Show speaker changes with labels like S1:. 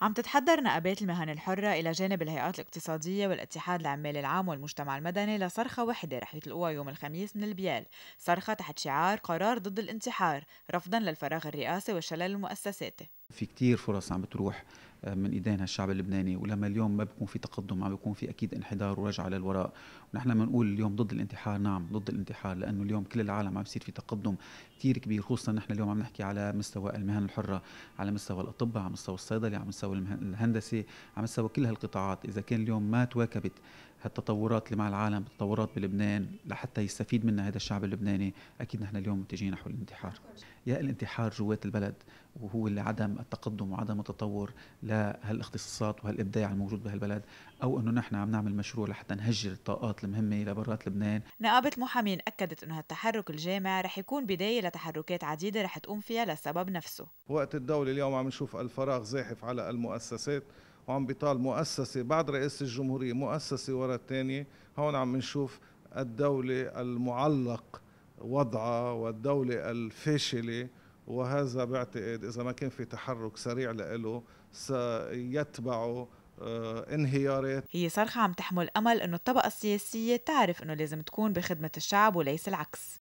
S1: عم تتحضر نقابات المهن الحرة إلى جانب الهيئات الاقتصادية والاتحاد العمال العام والمجتمع المدني لصرخة وحدة رح يطلقوها يوم الخميس من البيال صرخة تحت شعار قرار ضد الانتحار رفضا للفراغ الرئاسي والشلل المؤسساتي
S2: في كتير فرص عم بتروح آه، من ايدين الشعب اللبناني ولما اليوم ما بيكون في تقدم عم بيكون في اكيد انحدار ورجعه للوراء ونحن بنقول اليوم ضد الانتحار نعم ضد الانتحار لانه اليوم كل العالم عم بيصير في تقدم كثير كبير خصوصا نحن اليوم عم نحكي على مستوى المهن الحره على مستوى الاطباء على مستوى الصيدله على مستوى الهندسه على مستوى كل هالقطاعات اذا كان اليوم ما تواكبت هالتطورات اللي مع العالم التطورات بلبنان لحتى يستفيد منها هذا الشعب اللبناني اكيد نحن اليوم متجهين نحو الانتحار يا الانتحار جوات البلد وهو اللي عدم التقدم وعدم التطور لهالاختصاصات وهالابداع الموجود بهالبلد او انه نحن عم نعمل مشروع لحتى نهجر
S3: الطاقات المهمه لبرات لبنان
S1: نقابه المحامين اكدت انه هالتحرك الجامع رح يكون بدايه لتحركات عديده رح تقوم فيها للسبب نفسه
S3: وقت الدوله اليوم عم نشوف الفراغ زاحف على المؤسسات وعم بيطال مؤسسة بعد رئيس الجمهورية مؤسسة ورا الثانية هون عم نشوف الدولة المعلق وضعها والدولة الفاشلة وهذا بعتقد إذا ما كان في تحرك سريع له سيتبعه آه، انهيارات
S1: هي صرخة عم تحمل أمل أنه الطبقة السياسية تعرف أنه لازم تكون بخدمة الشعب وليس العكس